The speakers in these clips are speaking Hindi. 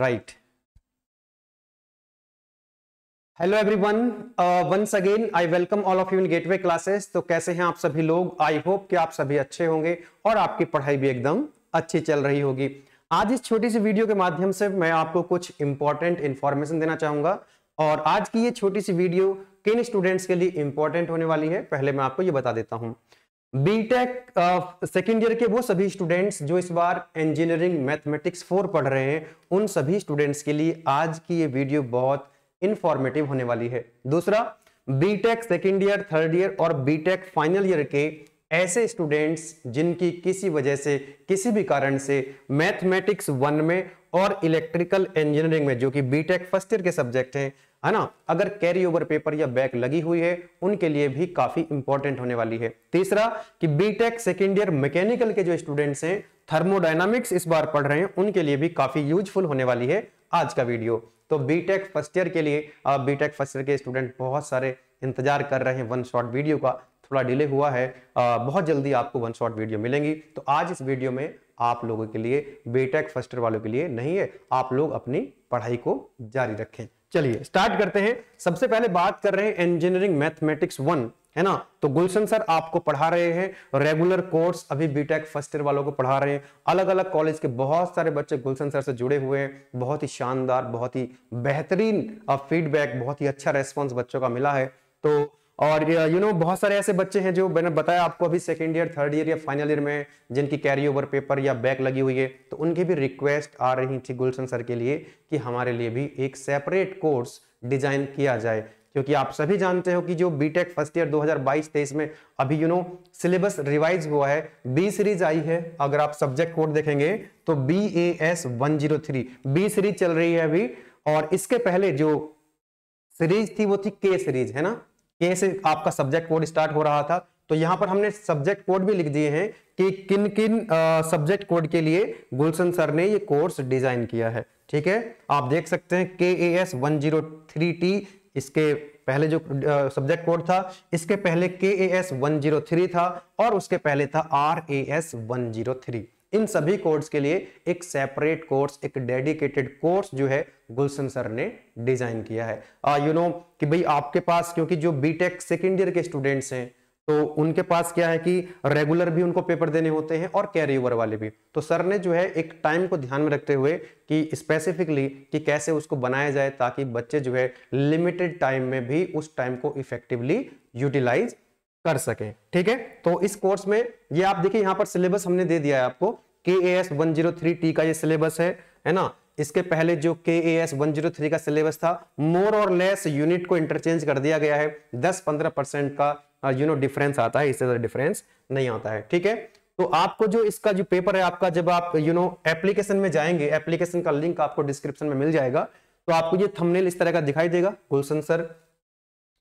right hello everyone once again I welcome all of you in Gateway Classes तो कैसे हैं आप सभी लोग आई होप कि आप सभी अच्छे होंगे और आपकी पढ़ाई भी एकदम अच्छी चल रही होगी आज इस छोटी सी वीडियो के माध्यम से मैं आपको कुछ इंपॉर्टेंट इंफॉर्मेशन देना चाहूंगा और आज की ये छोटी सी वीडियो किन स्टूडेंट्स के लिए इंपॉर्टेंट होने वाली है पहले मैं आपको ये बता देता हूँ बीटेक सेकेंड ईयर के वो सभी स्टूडेंट्स जो इस बार इंजीनियरिंग मैथमेटिक्स फोर पढ़ रहे हैं उन सभी स्टूडेंट्स के लिए आज की ये वीडियो बहुत इंफॉर्मेटिव होने वाली है दूसरा BTech second year third year और बीटेक फाइनल ईयर के ऐसे स्टूडेंट्स जिनकी किसी वजह से किसी भी कारण से मैथमेटिक्स वन में और इलेक्ट्रिकल इंजीनियरिंग में जो कि बीटेक फर्स्ट ईयर के सब्जेक्ट हैं है ना अगर कैरी ओवर पेपर या बैक लगी हुई है उनके लिए भी काफी इंपॉर्टेंट होने वाली है तीसरा कि बीटेक सेकेंड ईयर मैकेनिकल के जो स्टूडेंट्स हैं थर्मोडाइनमिक्स इस बार पढ़ रहे हैं उनके लिए भी काफी यूजफुल होने वाली है आज का वीडियो तो बीटेक फर्स्ट ईयर के लिए बीटेक फर्स्ट ईयर के स्टूडेंट बहुत सारे इंतजार कर रहे हैं वन शॉर्ट वीडियो का थोड़ा डिले हुआ है आ, बहुत जल्दी आपको वन शॉर्ट वीडियो मिलेंगी तो आज इस वीडियो में आप लोगों के लिए बेटेक फर्स्ट ईयर वालों के लिए नहीं है आप लोग अपनी पढ़ाई को जारी रखें चलिए स्टार्ट करते हैं सबसे पहले बात कर रहे हैं इंजीनियरिंग मैथमेटिक्स वन है ना तो गुलशन सर आपको पढ़ा रहे हैं रेगुलर कोर्स अभी बीटेक फर्स्ट ईयर वालों को पढ़ा रहे हैं अलग अलग कॉलेज के बहुत सारे बच्चे गुलशन सर से जुड़े हुए हैं बहुत ही शानदार बहुत ही बेहतरीन फीडबैक बहुत ही अच्छा रेस्पॉन्स बच्चों का मिला है तो और यू uh, नो बहुत सारे ऐसे बच्चे हैं जो मैंने बताया आपको अभी सेकेंड ईयर थर्ड ईयर या फाइनल ईयर में जिनकी कैरी ओवर पेपर या बैक लगी हुई है तो उनकी भी रिक्वेस्ट आ रही थी गुलशन सर के लिए कि हमारे लिए भी एक सेपरेट कोर्स डिजाइन किया जाए क्योंकि आप सभी जानते हो कि जो बीटेक फर्स्ट ईयर 2022 हजार में अभी यू नो सिलेबस रिवाइज हुआ है बी सीरीज आई है अगर आप सब्जेक्ट कोड देखेंगे तो B A S one zero three B series चल रही है अभी और इसके पहले जो सीरीज थी वो थी के सीरीज है ना के से आपका सब्जेक्ट कोड स्टार्ट हो रहा था तो यहाँ पर हमने सब्जेक्ट कोड भी लिख दिए हैं कि किन किन सब्जेक्ट कोड के लिए गुलशन सर ने ये कोर्स डिजाइन किया है ठीक है आप देख सकते हैं K A S one zero three T इसके पहले जो सब्जेक्ट कोड था इसके पहले K A S one zero three था और उसके पहले था R A S one zero three इन सभी कोर्स के लिए एक सेपरेट कोर्स एक डेडिकेटेड कोर्स जो है गुलशन सर ने डिजाइन किया है you uh, know you know, कि भाई आपके पास क्योंकि जो बीटेक सेकेंड ईयर के स्टूडेंट्स हैं तो उनके पास क्या है कि रेगुलर भी उनको पेपर देने होते हैं और कैरी ओवर वाले भी तो सर ने जो है एक टाइम को ध्यान में रखते हुए कि स्पेसिफिकली कि कैसे उसको बनाया जाए ताकि बच्चे जो है लिमिटेड टाइम में भी उस टाइम को इफेक्टिवली यूटिलाइज कर सके ठीक है तो इस कोर्स में ये आप देखिए यहाँ पर सिलेबस हमने दे दिया है आपको K A S one zero three T का ये सिलेबस है है ना इसके पहले जो K A S one zero three का सिलेबस था मोर और लेस यूनिट को इंटरचेंज कर दिया गया है दस पंद्रह परसेंट का यू नो डिफरेंस आता है इससे ज्यादा डिफरेंस नहीं आता है ठीक है तो आपको जो इसका जो पेपर है आपका जब आप यू नो एप्लीकेशन में जाएंगे एप्लीकेशन का लिंक आपको डिस्क्रिप्शन में मिल जाएगा तो आपको ये थंबनेल इस तरह का दिखाई देगा Gulshan sir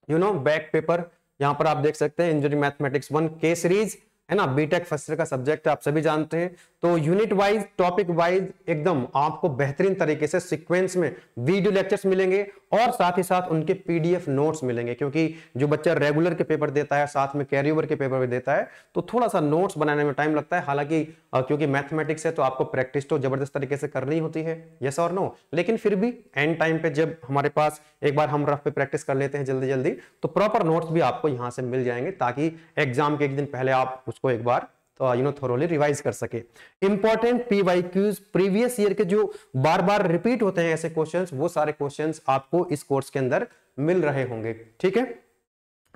you know back paper यहाँ पर आप देख सकते हैं इंजीनियरिंग मैथमेटिक्स वन के सीरीज है ना बीटेक फर्स्ट ईयर का सब्जेक्ट आप सभी जानते हैं तो यूनिट वाइज टॉपिक वाइज एकदम आपको बेहतरीन तरीके से सीक्वेंस में वीडियो लेक्चर्स मिलेंगे और साथ ही साथ उनके पीडीएफ नोट्स मिलेंगे क्योंकि जो बच्चा रेगुलर के पेपर देता है साथ में कैरी ओवर के पेपर भी देता है तो थोड़ा सा नोट्स बनाने में टाइम लगता है हालांकि क्योंकि मैथमेटिक्स है तो आपको प्रैक्टिस तो जबरदस्त तरीके से करनी होती है यस और नो लेकिन फिर भी एंड टाइम पे जब हमारे पास एक बार हम रफ पे प्रैक्टिस कर लेते हैं जल्दी जल्दी तो प्रॉपर नोट्स भी आपको यहाँ से मिल जाएंगे ताकि एग्जाम के एक दिन पहले आप उसको एक बार तो यू नो थोरोली रिवाइज कर सके important P Qs previous year के जो बार बार रिपीट होते हैं ऐसे क्वेश्चन वो सारे क्वेश्चन आपको इस कोर्स के अंदर मिल रहे होंगे ठीक है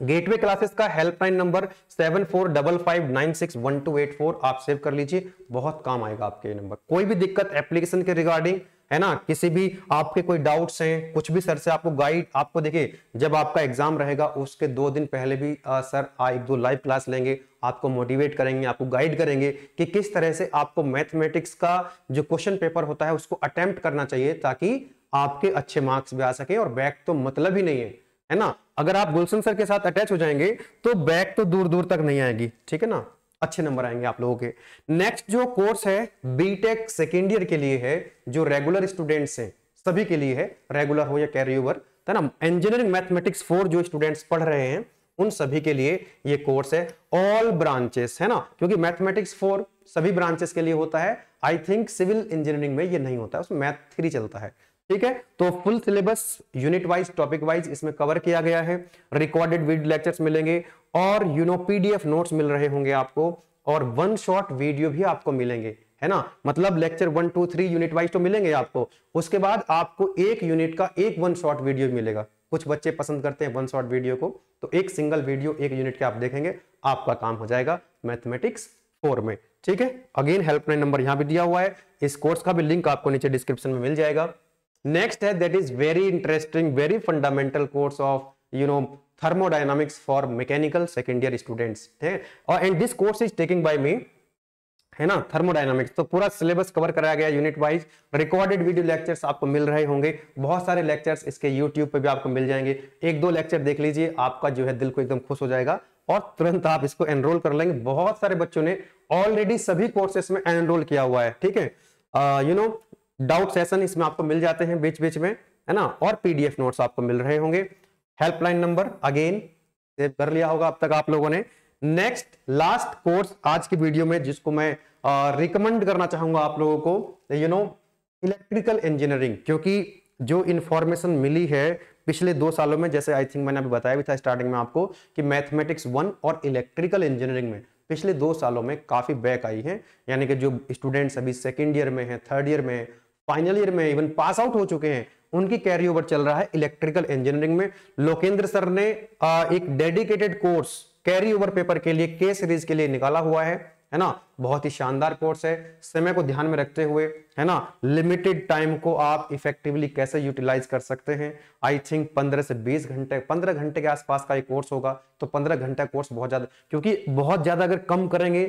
गेटवे क्लासेस का helpline number seven four double five nine six one two eight four आप सेव कर लीजिए बहुत काम आएगा आपके नंबर कोई भी दिक्कत एप्लीकेशन के रिगार्डिंग है ना किसी भी आपके कोई डाउट्स हैं कुछ भी सर से आपको गाइड आपको देखिए जब आपका एग्जाम रहेगा उसके दो दिन पहले भी आ, सर आ, एक दो लाइव क्लास लेंगे आपको मोटिवेट करेंगे आपको गाइड करेंगे कि किस तरह से आपको मैथमेटिक्स का जो क्वेश्चन पेपर होता है उसको अटेम्प्ट करना चाहिए ताकि आपके अच्छे मार्क्स भी आ सके और बैक तो मतलब ही नहीं है है ना अगर आप गुलशन सर के साथ अटैच हो जाएंगे तो बैक तो दूर दूर तक नहीं आएगी ठीक है ना अच्छे नंबर आएंगे आप लोगों के नेक्स्ट जो कोर्स है बीटेक सेकेंड ईयर के लिए है जो रेगुलर स्टूडेंट्स हैं सभी के लिए है रेगुलर हो या कैरी ओवर है ना इंजीनियरिंग मैथमेटिक्स फोर जो स्टूडेंट्स पढ़ रहे हैं उन सभी के लिए ये कोर्स है ऑल ब्रांचेस है ना क्योंकि मैथमेटिक्स फोर सभी ब्रांचेस के लिए होता है आई थिंक सिविल इंजीनियरिंग में ये नहीं होता है उसमें मैथ थ्री चलता है ठीक है तो full syllabus unit wise topic wise इसमें कवर किया गया है रिकॉर्डेड वीडियो लेक्चर्स मिलेंगे और यू नो पीडीएफ नोट्स मिल रहे होंगे आपको और वन शॉट वीडियो भी आपको मिलेंगे है ना मतलब lecture one two three unit wise तो मिलेंगे आपको उसके बाद आपको एक यूनिट का एक वन शॉर्ट वीडियो मिलेगा कुछ बच्चे पसंद करते हैं वन शॉर्ट वीडियो को तो एक सिंगल वीडियो एक यूनिट के आप देखेंगे आपका काम हो जाएगा मैथमेटिक्स फोर में ठीक है अगेन हेल्पलाइन नंबर यहां भी दिया हुआ है इस कोर्स का भी लिंक आपको नीचे डिस्क्रिप्शन में मिल जाएगा नेक्स्ट है that is very interesting very fundamental course of you know thermodynamics for mechanical second year students है और and this course is taking by me है ना थर्मोडाइनमिक्स तो पूरा सिलेबस कवर कराया गया unit wise recorded video lectures आपको मिल रहे होंगे बहुत सारे लेक्चर्स इसके यूट्यूब पे भी आपको मिल जाएंगे एक दो लेक्चर देख लीजिए आपका जो है दिल को एकदम खुश हो जाएगा और तुरंत आप इसको एनरोल कर लेंगे बहुत सारे बच्चों ने ऑलरेडी सभी कोर्सेस में एनरोल किया हुआ है ठीक है you uh, know doubt session इसमें आपको मिल जाते हैं बीच बीच में है ना और पीडीएफ नोट्स आपको मिल रहे होंगे हेल्पलाइन नंबर अगेन सेव कर लिया होगा अब तक आप लोगों ने नेक्स्ट लास्ट कोर्स आज की वीडियो में जिसको मैं रिकमेंड करना चाहूंगा आप लोगों को यू नो इलेक्ट्रिकल इंजीनियरिंग क्योंकि जो इन्फॉर्मेशन मिली है पिछले दो सालों में जैसे आई थिंक मैंने अभी बताया भी था स्टार्टिंग में आपको कि मैथमेटिक्स वन और इलेक्ट्रिकल इंजीनियरिंग में पिछले दो सालों में काफ़ी बैक आई है यानी कि जो स्टूडेंट्स अभी सेकेंड ईयर में है थर्ड ईयर में फाइनल ईयर में इवन पास आउट हो चुके हैं उनकी कैरी ओवर चल रहा है इलेक्ट्रिकल इंजीनियरिंग में लोकेंद्र सर ने एक dedicated course carry over paper के लिए के सीरीज के लिए निकाला हुआ है है ना बहुत ही शानदार कोर्स है समय को ध्यान में रखते हुए है ना लिमिटेड टाइम को आप इफेक्टिवली कैसे यूटिलाइज कर सकते हैं आई थिंक 15 से 20 घंटे 15 घंटे के आसपास का ये कोर्स होगा तो 15 घंटा कोर्स बहुत ज्यादा क्योंकि बहुत ज्यादा अगर कम करेंगे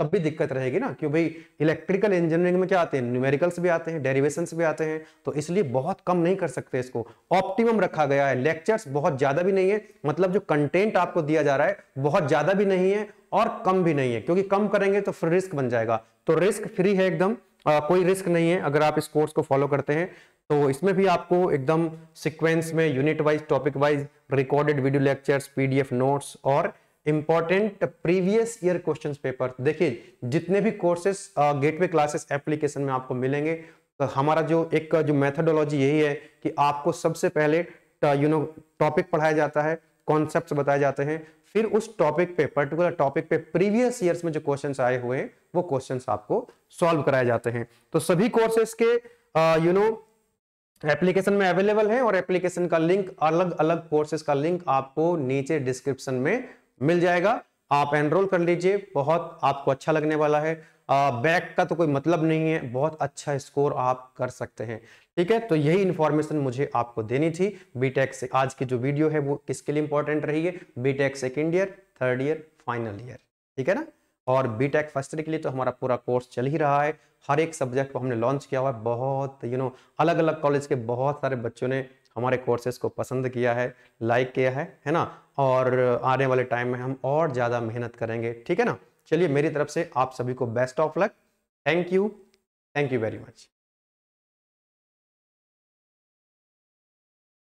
तब भी दिक्कत रहेगी ना क्यों भाई इलेक्ट्रिकल इंजीनियरिंग में क्या आते हैं न्यूमेरिकल्स भी आते हैं डेरिवेशन भी आते हैं तो इसलिए बहुत कम नहीं कर सकते इसको ऑप्टिमम रखा गया है लेक्चर्स बहुत ज्यादा भी नहीं है मतलब जो कंटेंट आपको दिया जा रहा है बहुत ज्यादा भी नहीं है और कम भी नहीं है क्योंकि कम करेंगे तो फिर रिस्क बन जाएगा तो रिस्क फ्री है एकदम कोई रिस्क नहीं है अगर आप इस कोर्स को फॉलो करते हैं तो इसमें भी आपको एकदम सीक्वेंस में unit wise topic wise recorded video lectures PDF notes और important previous year questions paper देखिए जितने भी कोर्सेस गेटवे क्लासेस एप्लीकेशन में आपको मिलेंगे तो हमारा जो एक जो मेथडोलॉजी यही है कि आपको सबसे पहले यू नो टॉपिक पढ़ाया जाता है कॉन्सेप्ट बताए जाते हैं फिर उस टॉपिक पे पर्टिकुलर टॉपिक पे प्रीवियस ईयर्स में जो क्वेश्चंस आए हुए हैं वो क्वेश्चंस आपको सॉल्व कराए जाते हैं तो सभी कोर्सेज के यू नो एप्लीकेशन में अवेलेबल है और एप्लीकेशन का लिंक अलग अलग कोर्सेज का लिंक आपको नीचे डिस्क्रिप्शन में मिल जाएगा आप एनरोल कर लीजिए बहुत आपको अच्छा लगने वाला है बैक का तो कोई मतलब नहीं है बहुत अच्छा स्कोर आप कर सकते हैं ठीक है तो यही इन्फॉर्मेशन मुझे आपको देनी थी बीटेक e से आज की जो वीडियो है वो किसके लिए इंपॉर्टेंट रही है BTech second year third year final year ठीक है ना और बीटेक फर्स्ट ईयर के लिए तो हमारा पूरा कोर्स चल ही रहा है हर एक सब्जेक्ट को हमने लॉन्च किया हुआ है बहुत यू you नो know, अलग अलग कॉलेज के बहुत सारे बच्चों ने हमारे कोर्सेज को पसंद किया है लाइक किया है है ना और आने वाले टाइम में हम और ज़्यादा मेहनत करेंगे ठीक है ना चलिए मेरी तरफ से आप सभी को best of luck thank you thank you very much